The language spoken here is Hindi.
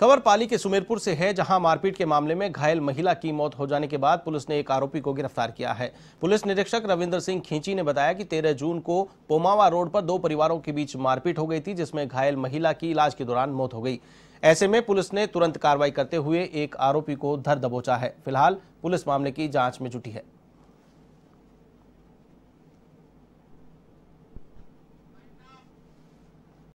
खबर पाली के सुमेरपुर से है जहां मारपीट के मामले में घायल महिला की मौत हो जाने के बाद पुलिस ने एक आरोपी को गिरफ्तार किया है पुलिस निरीक्षक रविंद्र सिंह खींची ने बताया कि 13 जून को पोमावा रोड पर दो परिवारों के बीच मारपीट हो गई थी जिसमें घायल महिला की इलाज के दौरान मौत हो गई ऐसे में पुलिस ने तुरंत कार्रवाई करते हुए एक आरोपी को धर दबोचा है फिलहाल पुलिस मामले की जाँच में जुटी है